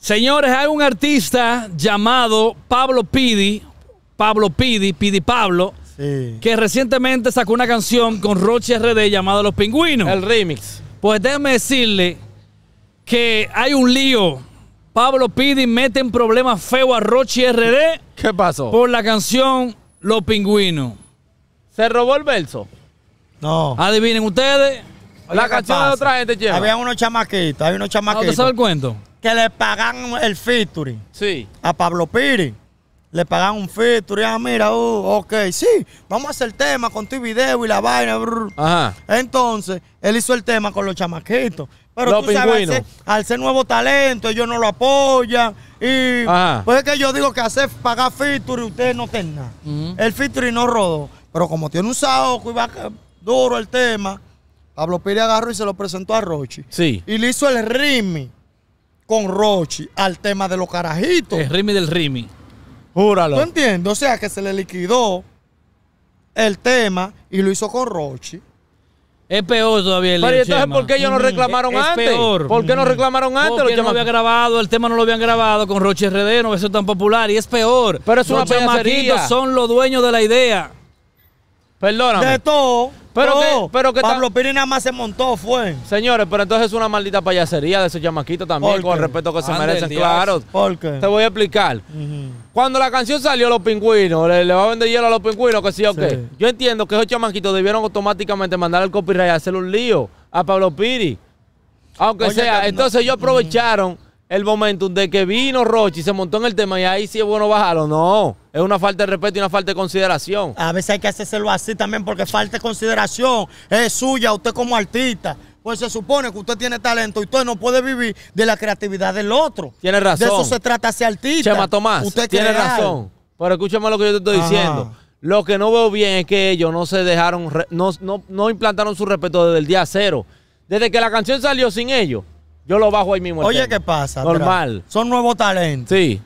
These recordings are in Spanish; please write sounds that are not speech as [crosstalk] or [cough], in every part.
Señores, hay un artista llamado Pablo Pidi, Pablo Pidi, Pidi Pablo, que recientemente sacó una canción con Roche RD llamada Los Pingüinos. El remix. Pues déjenme decirle que hay un lío. Pablo Pidi mete en problemas feo a Roche RD. ¿Qué pasó? Por la canción Los Pingüinos. ¿Se robó el verso? No. Adivinen ustedes. la canción de otra gente lleva. Había unos chamaquitos, había unos chamaquitos. te sabe el cuento? que le pagan el featuring. Sí. A Pablo Piri. Le pagan un featuring. Ah, mira, uh, ok, sí, vamos a hacer el tema con tu video y la vaina. Entonces, él hizo el tema con los chamaquitos. Pero tú sabes, al ser, nuevo talento, ellos no lo apoyan. Y pues es que yo digo que hacer pagar featuring, ustedes no tienen nada. El featuring no rodó. Pero como tiene un saoco y va duro el tema, Pablo Piri agarró y se lo presentó a Rochi. Sí. Y le hizo el ritmo con Rochi al tema de los carajitos. El Rimi del Rimi. Júralo. No entiendo. O sea, que se le liquidó el tema y lo hizo con Rochi. Es peor todavía el Pero ¿por qué ellos no mm-hmm. reclamaron es antes? Peor. ¿Por qué no mm-hmm. reclamaron antes? Porque yo no había grabado, el tema no lo habían grabado con Roche RD, no es tan popular y es peor. Pero es los son los dueños de la idea. Perdóname. De todo. Pero, que, Pablo Piri nada más se montó, fue. Señores, pero entonces es una maldita payasería de esos chamaquitos también, con el respeto que se merecen, claro. Te voy a explicar. Cuando la canción salió, los pingüinos, le, va a vender hielo a los pingüinos, que sí o qué. Yo entiendo que esos chamaquitos debieron automáticamente mandar el copyright a hacer un lío a Pablo Piri. Aunque sea, entonces ellos aprovecharon el momento de que vino Rochi, se montó en el tema y ahí sí es bueno bajarlo. No, es una falta de respeto y una falta de consideración. A veces hay que hacérselo así también porque falta de consideración. Es suya, usted como artista. Pues se supone que usted tiene talento y usted no puede vivir de la creatividad del otro. Tiene razón. De eso se trata ese artista. Chema Tomás, usted tiene razón. Pero escúchame lo que yo te estoy diciendo. Lo que no veo bien es que ellos no se dejaron, no, no, no implantaron su respeto desde el día cero. Desde que la canción salió sin ellos, yo lo bajo ahí mismo. Oye, ¿qué pasa? Normal. Son nuevos talentos. Sí.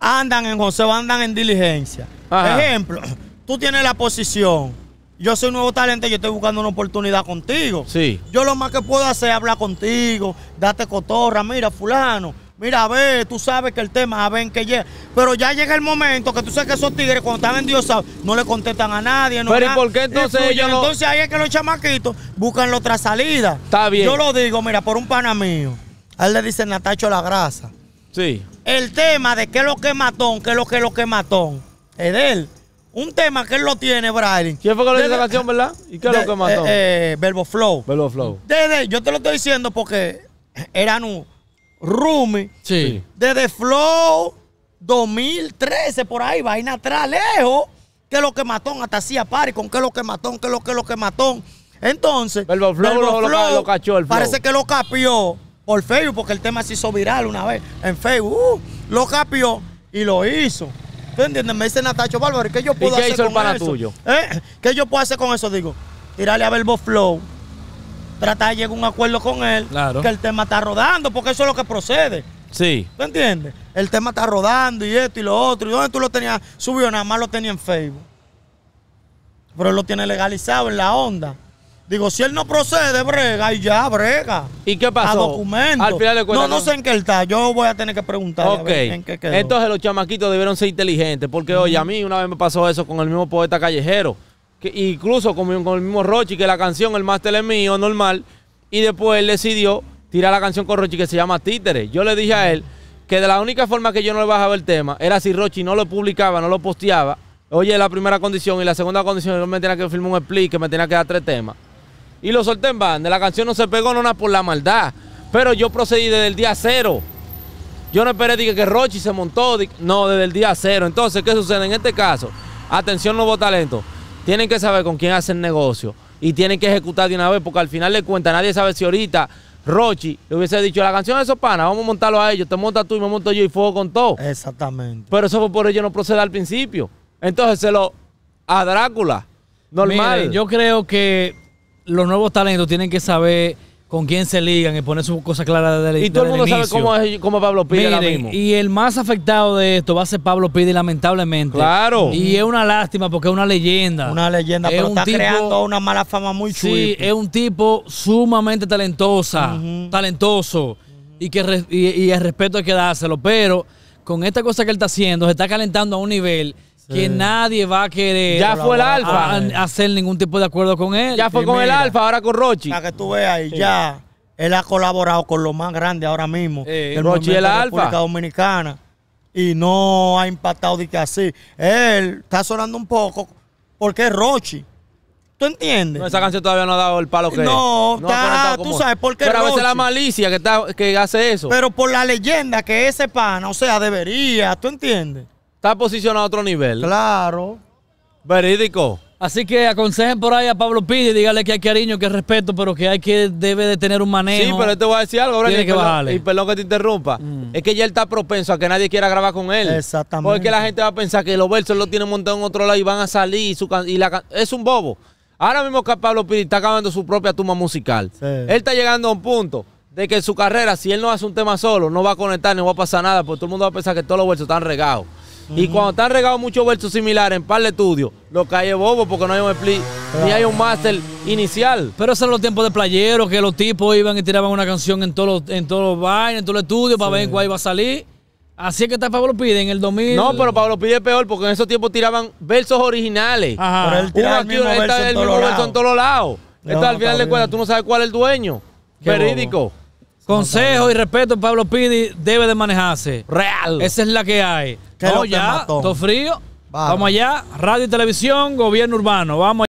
Andan en José, andan en diligencia. Por Ejemplo, [clears throat] tú tienes la posición. Yo soy nuevo talento, yo estoy buscando una oportunidad contigo. Sí. Yo lo más que puedo hacer es hablar contigo, date cotorra, mira, fulano, Mira, a ver, tú sabes que el tema, a ver que llega. Pero ya llega el momento que tú sabes que esos tigres, cuando están en Dios, no le contestan a nadie. Pero ¿y por qué entonces Entonces ahí es que los chamaquitos buscan la otra salida. Está bien. Yo lo digo, mira, por un pana mío. A él le dicen Natacho la grasa. Sí. El tema de qué es lo que mató, matón, qué es lo que es lo que es matón, es de él. Un tema que él lo tiene, Brian. ¿Quién fue que lo hizo la canción, verdad? ¿Y qué es lo que mató? Eh, eh, Verbo Flow. Verbo Flow. yo te lo estoy diciendo porque eran nu. Rumi. Sí. Desde Flow 2013, por ahí, vaina atrás, lejos. Que lo que mató hasta hacía party con que lo que mató que lo que lo que mató Entonces, lo, cachó Parece que lo capió por Facebook, porque el tema se hizo viral una vez en Facebook. Uh, lo capió y lo hizo. ¿Tú entiendes? Me dice Natacho Bárbaro, ¿qué yo puedo ¿Y qué hacer hizo con el pana eso? Tuyo? ¿Eh? ¿Qué yo puedo hacer con eso? Digo, tirarle a Verbo Flow tratar de llegar a un acuerdo con él que el tema está rodando, porque eso es lo que procede. Sí. ¿Tú entiendes? El tema está rodando y esto y lo otro. ¿Y dónde tú lo tenías? Subió, nada más lo tenía en Facebook. Pero él lo tiene legalizado en la onda. Digo, si él no procede, brega y ya, brega. ¿Y qué pasó? A documento. Al final de cuentas, no, no, sé en qué él está. Yo voy a tener que preguntar. Ok. En qué Entonces los chamaquitos debieron ser inteligentes. Porque, oye, a mí una vez me pasó eso con el mismo poeta callejero incluso con el mismo Rochi, que la canción, el máster es mío, normal, y después él decidió tirar la canción con Rochi que se llama Títeres Yo le dije a él que de la única forma que yo no le bajaba el tema era si Rochi no lo publicaba, no lo posteaba. Oye, la primera condición y la segunda condición, yo me tenía que firmar un split, que me tenía que dar tres temas. Y lo solté en banda. La canción no se pegó, no nada por la maldad. Pero yo procedí desde el día cero. Yo no esperé dije, que Rochi se montó. no, desde el día cero. Entonces, ¿qué sucede? En este caso, atención, nuevo talento tienen que saber con quién hacen negocio y tienen que ejecutar de una vez, porque al final de cuentas nadie sabe si ahorita Rochi le hubiese dicho la canción de esos panas, vamos a montarlo a ellos, te montas tú y me monto yo y fuego con todo. Exactamente. Pero eso fue por ello no proceder al principio. Entonces se lo a Drácula. Normal. yo creo que los nuevos talentos tienen que saber con quién se ligan y poner su cosa clara desde el Y todo el mundo sabe cómo es Pablo Pide mismo. Y el más afectado de esto va a ser Pablo Pide, lamentablemente. Claro. Y es una lástima porque es una leyenda. Una leyenda, pero está creando una mala fama muy chula. Sí, es un tipo sumamente talentosa, talentoso. Y que y el respeto hay que dárselo. Pero con esta cosa que él está haciendo, se está calentando a un nivel que eh. nadie va a querer fue el alfa hacer ningún tipo de acuerdo con él. Ya fue con el alfa, ahora con Rochi. Para que tú veas, y ya él ha colaborado con lo más grande ahora mismo. El Rochi el alfa. Dominicana. Y no ha impactado de que así. Él está sonando un poco porque es Rochi. ¿Tú entiendes? esa canción todavía no ha dado el palo que No, no tú sabes por qué Pero a veces la malicia que, que hace eso. Pero por la leyenda que ese pana, o sea, debería, ¿tú entiendes? Está posicionado a otro nivel. Claro. Verídico. Así que aconsejen por ahí a Pablo Pidi, dígale que hay cariño, que respeto, pero que hay que debe de tener un manejo. Sí, pero te voy a decir algo, Tiene que Y perdón que te interrumpa. Mm. Es que ya él está propenso a que nadie quiera grabar con él. Exactamente. Porque la gente va a pensar que los versos lo tiene montado en otro lado y van a salir. es un bobo. Ahora mismo que Pablo Pidi está acabando su propia tumba musical. Él está llegando a un punto de que en su carrera, si él no hace un tema solo, no va a conectar, no va a pasar nada, porque todo el mundo va a pensar que todos los versos están regados. Y cuando están regados muchos versos similares en par de estudios, lo cae bobo porque no hay un split, ni hay un máster inicial. Pero esos eran los tiempos de playeros, que los tipos iban y tiraban una canción en todos los, en todos los en todos los estudios, para ver cuál iba a salir. Así es que está Pablo Pide en el 2000. No, pero Pablo Pide es peor porque en esos tiempos tiraban versos originales. Ajá. Pero él tiraba el mismo verso en todos lados. Esto al final de cuentas tú no sabes cuál es el dueño. Perídico. Consejo y respeto, Pablo Pidi debe de manejarse. Real. Esa es la que hay. Vamos ya, todo frío. Vamos allá, radio y televisión, gobierno urbano. Vamos allá.